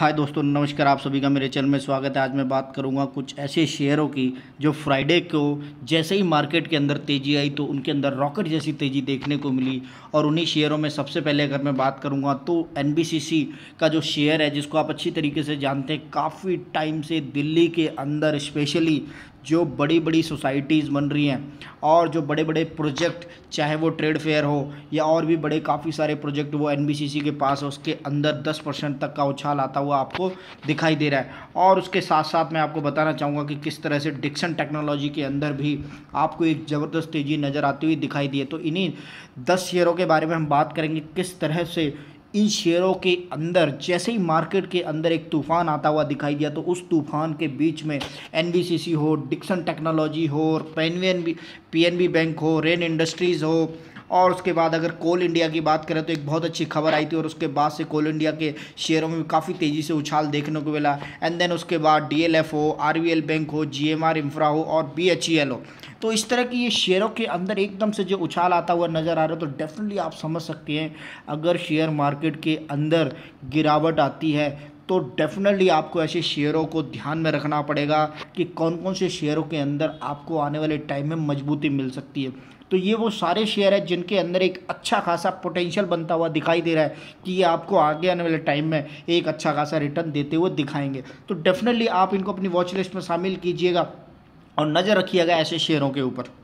हाय दोस्तों नमस्कार आप सभी का मेरे चैनल में स्वागत है आज मैं बात करूंगा कुछ ऐसे शेयरों की जो फ्राइडे को जैसे ही मार्केट के अंदर तेज़ी आई तो उनके अंदर रॉकेट जैसी तेज़ी देखने को मिली और उन्हीं शेयरों में सबसे पहले अगर मैं बात करूंगा तो एन का जो शेयर है जिसको आप अच्छी तरीके से जानते हैं काफ़ी टाइम से दिल्ली के अंदर स्पेशली जो बड़ी बड़ी सोसाइटीज़ बन रही हैं और जो बड़े बड़े प्रोजेक्ट चाहे वो ट्रेड फेयर हो या और भी बड़े काफ़ी सारे प्रोजेक्ट वो एन के पास उसके अंदर 10 परसेंट तक का उछाल आता हुआ आपको दिखाई दे रहा है और उसके साथ साथ मैं आपको बताना चाहूँगा कि किस तरह से डिक्सन टेक्नोलॉजी के अंदर भी आपको एक ज़बरदस्त तेज़ी नज़र आती हुई दिखाई दी है तो इन्हीं दस शेयरों के बारे में हम बात करेंगे किस तरह से इन शेयरों के अंदर जैसे ही मार्केट के अंदर एक तूफान आता हुआ दिखाई दिया तो उस तूफान के बीच में एन हो डिक्सन टेक्नोलॉजी हो और पेनवीएन पी बैंक हो रेन इंडस्ट्रीज़ हो और उसके बाद अगर कोल इंडिया की बात करें तो एक बहुत अच्छी खबर आई थी और उसके बाद से कोल इंडिया के शेयरों में काफ़ी तेज़ी से उछाल देखने को मिला एंड देन उसके बाद डी एल एफ हो आर एल बैंक हो जी एम आर इंफ्रा हो और बी एच ई एल हो तो इस तरह की ये शेयरों के अंदर एकदम से जो उछाल आता हुआ नज़र आ रहा है तो डेफिनेटली आप समझ सकते हैं अगर शेयर मार्केट के अंदर गिरावट आती है तो डेफिनेटली आपको ऐसे शेयरों को ध्यान में रखना पड़ेगा कि कौन कौन से शेयरों के अंदर आपको आने वाले टाइम में मजबूती मिल सकती है तो ये वो सारे शेयर हैं जिनके अंदर एक अच्छा खासा पोटेंशियल बनता हुआ दिखाई दे रहा है कि ये आपको आगे आने वाले टाइम में एक अच्छा खासा रिटर्न देते हुए दिखाएंगे तो डेफिनेटली आप इनको अपनी वॉच लिस्ट में शामिल कीजिएगा और नज़र रखिएगा ऐसे शेयरों के ऊपर